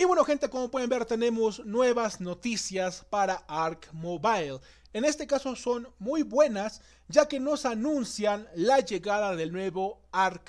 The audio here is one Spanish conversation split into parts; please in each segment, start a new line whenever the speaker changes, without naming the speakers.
Y bueno gente, como pueden ver tenemos nuevas noticias para Ark Mobile. En este caso son muy buenas ya que nos anuncian la llegada del nuevo Arc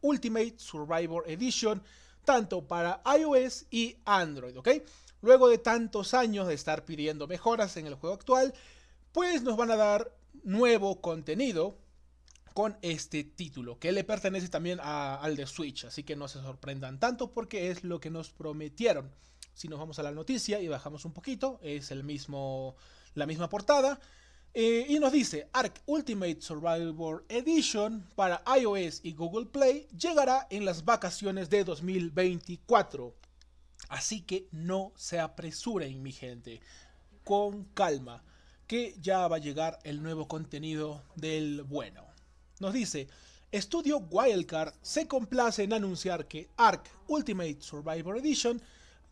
Ultimate Survivor Edition tanto para iOS y Android, ¿ok? Luego de tantos años de estar pidiendo mejoras en el juego actual, pues nos van a dar nuevo contenido, con este título, que le pertenece también al de Switch, así que no se sorprendan tanto porque es lo que nos prometieron. Si nos vamos a la noticia y bajamos un poquito, es el mismo, la misma portada. Eh, y nos dice, Ark Ultimate Survivor Edition para iOS y Google Play llegará en las vacaciones de 2024. Así que no se apresuren, mi gente, con calma, que ya va a llegar el nuevo contenido del bueno. Nos dice, Estudio Wildcard se complace en anunciar que Ark Ultimate Survivor Edition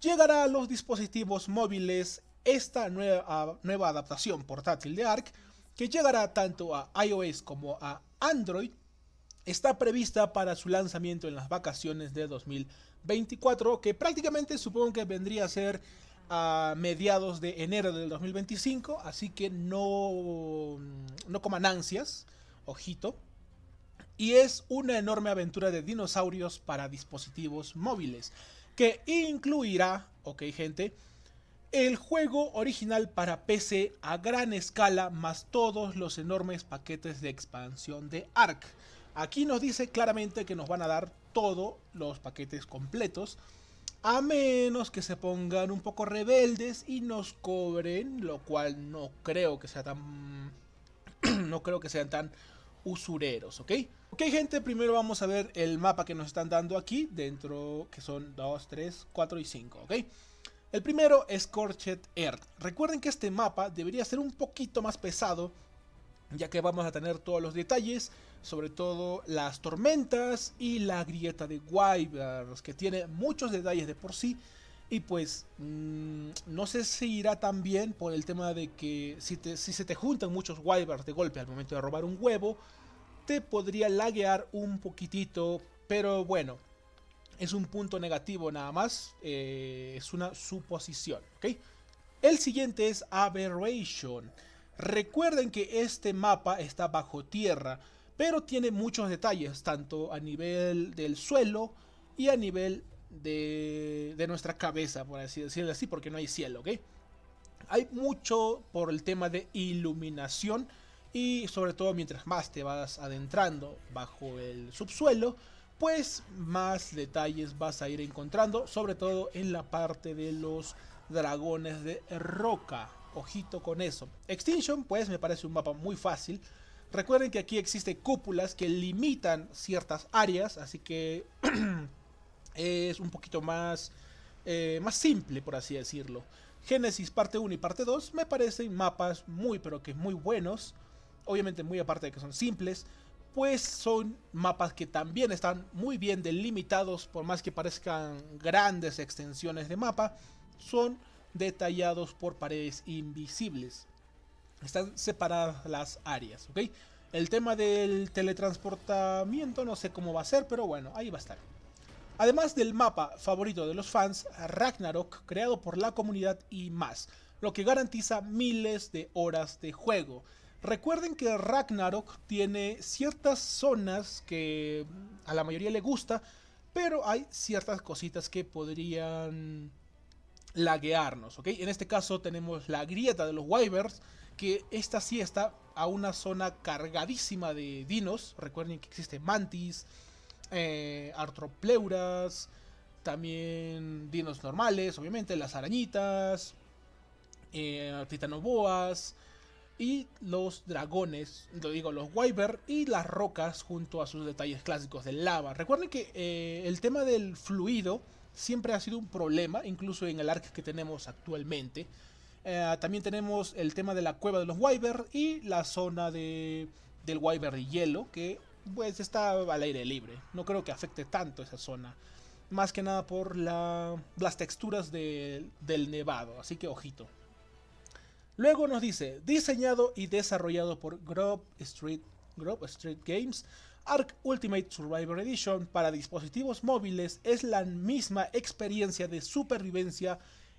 llegará a los dispositivos móviles esta nueva, nueva adaptación portátil de Ark, que llegará tanto a iOS como a Android, está prevista para su lanzamiento en las vacaciones de 2024, que prácticamente supongo que vendría a ser a mediados de enero del 2025, así que no, no coman ansias, ojito, y es una enorme aventura de dinosaurios para dispositivos móviles, que incluirá, ok gente, el juego original para PC a gran escala más todos los enormes paquetes de expansión de Ark. Aquí nos dice claramente que nos van a dar todos los paquetes completos, a menos que se pongan un poco rebeldes y nos cobren, lo cual no creo que sea tan no creo que sean tan usureros, ¿ok? Ok gente, primero vamos a ver el mapa que nos están dando aquí dentro, que son 2, 3, 4 y 5, ¿ok? El primero es Corchet Earth. Recuerden que este mapa debería ser un poquito más pesado, ya que vamos a tener todos los detalles, sobre todo las tormentas y la grieta de Wyverns que tiene muchos detalles de por sí. Y pues mm, no sé si irá tan bien por el tema de que si, se te juntan muchos Wyverns de golpe al momento de robar un huevo, te podría laguear un poquitito, pero bueno, es un punto negativo nada más, eh, es una suposición, ¿ok? El siguiente es Aberration. Recuerden que este mapa está bajo tierra, pero tiene muchos detalles, tanto a nivel del suelo y a nivel de, de nuestra cabeza, por así decirlo así, porque no hay cielo, ¿ok? Hay mucho por el tema de iluminación y sobre todo mientras más te vas adentrando bajo el subsuelo, pues más detalles vas a ir encontrando, sobre todo en la parte de los dragones de roca. Ojito con eso. Extinction, pues me parece un mapa muy fácil. Recuerden que aquí existen cúpulas que limitan ciertas áreas, así que es un poquito más, eh, más simple, por así decirlo. Génesis parte 1 y parte 2 me parecen mapas muy pero que muy buenos obviamente muy aparte de que son simples, pues son mapas que también están muy bien delimitados, por más que parezcan grandes extensiones de mapa, son detallados por paredes invisibles. Están separadas las áreas, ¿ok? El tema del teletransportamiento no sé cómo va a ser, pero bueno, ahí va a estar. Además del mapa favorito de los fans, Ragnarok, creado por la comunidad y más, lo que garantiza miles de horas de juego. Recuerden que Ragnarok tiene ciertas zonas que a la mayoría le gusta, pero hay ciertas cositas que podrían laguearnos, ¿ok? En este caso tenemos la grieta de los Wyverns, que esta sí está a una zona cargadísima de dinos. Recuerden que existe mantis, eh, artropleuras, también dinos normales, obviamente, las arañitas, eh, titanoboas, y los dragones, lo digo, los Wyvern y las rocas junto a sus detalles clásicos de lava. Recuerden que eh, el tema del fluido siempre ha sido un problema, incluso en el arc que tenemos actualmente. Eh, también tenemos el tema de la cueva de los wyver y la zona de, del Wyvern y hielo, que pues está al aire libre. No creo que afecte tanto esa zona. Más que nada por las texturas del nevado, así que ojito. Luego nos dice, diseñado y desarrollado por Grove Street, Street Games, Arc Ultimate Survivor Edition para dispositivos móviles es la misma experiencia de supervivencia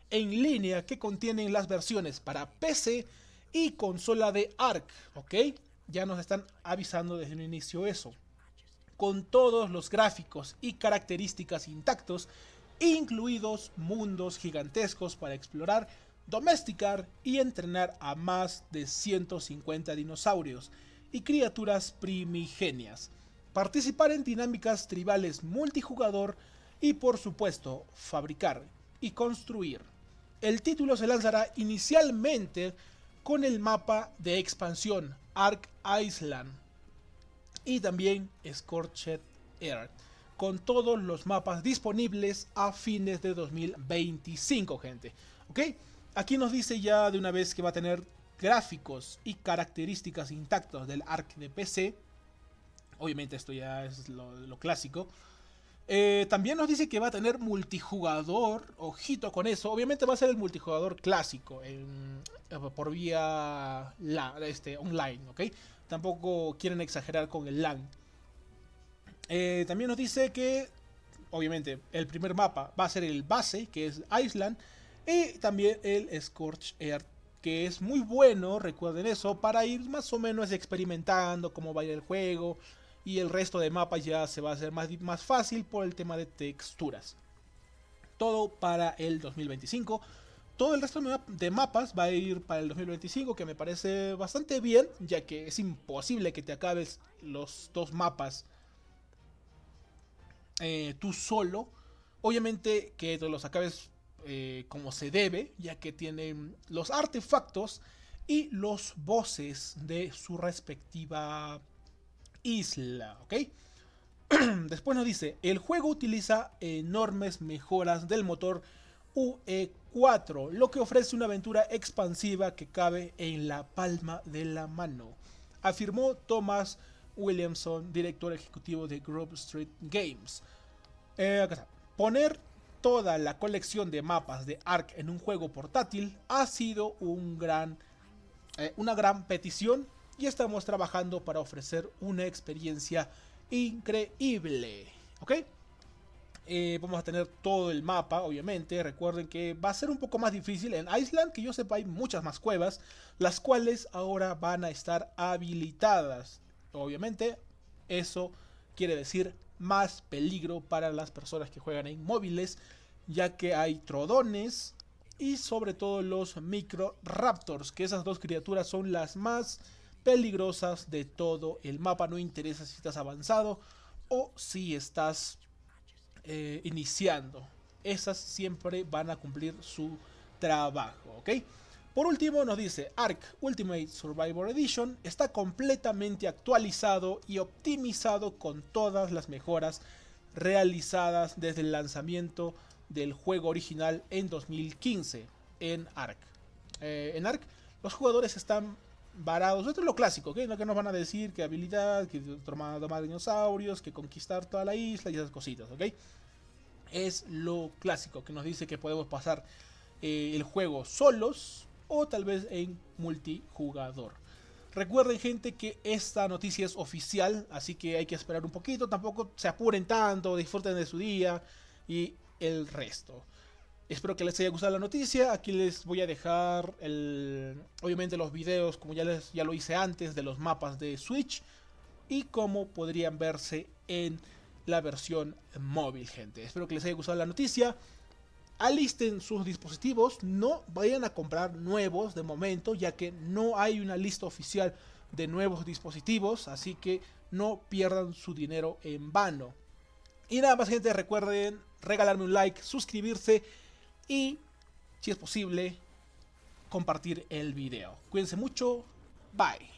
en línea que contienen las versiones para PC y consola de Arc, ¿ok? Ya nos están avisando desde el inicio eso. Con todos los gráficos y características intactos, incluidos mundos gigantescos para explorar domesticar y entrenar a más de 150 dinosaurios y criaturas primigenias, participar en dinámicas tribales multijugador y por supuesto fabricar y construir. El título se lanzará inicialmente con el mapa de expansión Ark Island y también Scorched Earth con todos los mapas disponibles a fines de 2025, gente. ¿Ok? Aquí nos dice ya de una vez que va a tener gráficos y características intactos del ARC de PC. Obviamente esto ya es lo, clásico. Eh, también nos dice que va a tener multijugador. Ojito con eso. Obviamente va a ser el multijugador clásico. Eh, por vía la, este, online, ¿ok? Tampoco quieren exagerar con el LAN. Eh, también nos dice que, obviamente, el primer mapa va a ser el base, que es Island. Y también el Scorch Air. que es muy bueno, recuerden eso, para ir más o menos experimentando cómo va a ir el juego. Y el resto de mapas ya se va a hacer más, más fácil por el tema de texturas. Todo para el 2025. Todo el resto de mapas va a ir para el 2025, que me parece bastante bien, ya que es imposible que te acabes los dos mapas eh, tú solo. Obviamente que los acabes eh, como se debe, ya que tienen mm, los artefactos y los voces de su respectiva isla, ¿ok? Después nos dice, el juego utiliza enormes mejoras del motor UE4, lo que ofrece una aventura expansiva que cabe en la palma de la mano, afirmó Thomas Williamson, director ejecutivo de Grove Street Games. Eh, Poner toda la colección de mapas de Ark en un juego portátil ha sido un gran, eh, una gran petición y estamos trabajando para ofrecer una experiencia increíble. ¿Ok? Eh, vamos a tener todo el mapa, obviamente. Recuerden que va a ser un poco más difícil. En Island, que yo sepa, hay muchas más cuevas, las cuales ahora van a estar habilitadas. Obviamente, eso quiere decir más peligro para las personas que juegan en móviles, ya que hay trodones y sobre todo los micro raptors, que esas dos criaturas son las más peligrosas de todo el mapa. No interesa si estás avanzado o si estás eh, iniciando. Esas siempre van a cumplir su trabajo, ¿ok? Por último nos dice Ark Ultimate Survivor Edition está completamente actualizado y optimizado con todas las mejoras realizadas desde el lanzamiento del juego original en 2015 en Ark. Eh, en Ark los jugadores están varados. Esto es lo clásico, ¿ok? ¿No? Que nos van a decir que habilidad, que tomar, dinosaurios, que conquistar toda la isla y esas cositas, ¿ok? Es lo clásico que nos dice que podemos pasar eh, el juego solos o tal vez en multijugador. Recuerden gente que esta noticia es oficial, así que hay que esperar un poquito, tampoco se apuren tanto, disfruten de su día y el resto. Espero que les haya gustado la noticia, aquí les voy a dejar obviamente los videos como ya, les, ya lo hice antes de los mapas de Switch y cómo podrían verse en la versión móvil gente. Espero que les haya gustado la noticia alisten sus dispositivos, no vayan a comprar nuevos de momento, ya que no hay una lista oficial de nuevos dispositivos, así que no pierdan su dinero en vano. Y nada más gente, recuerden regalarme un like, suscribirse y, si es posible, compartir el video. Cuídense mucho, bye.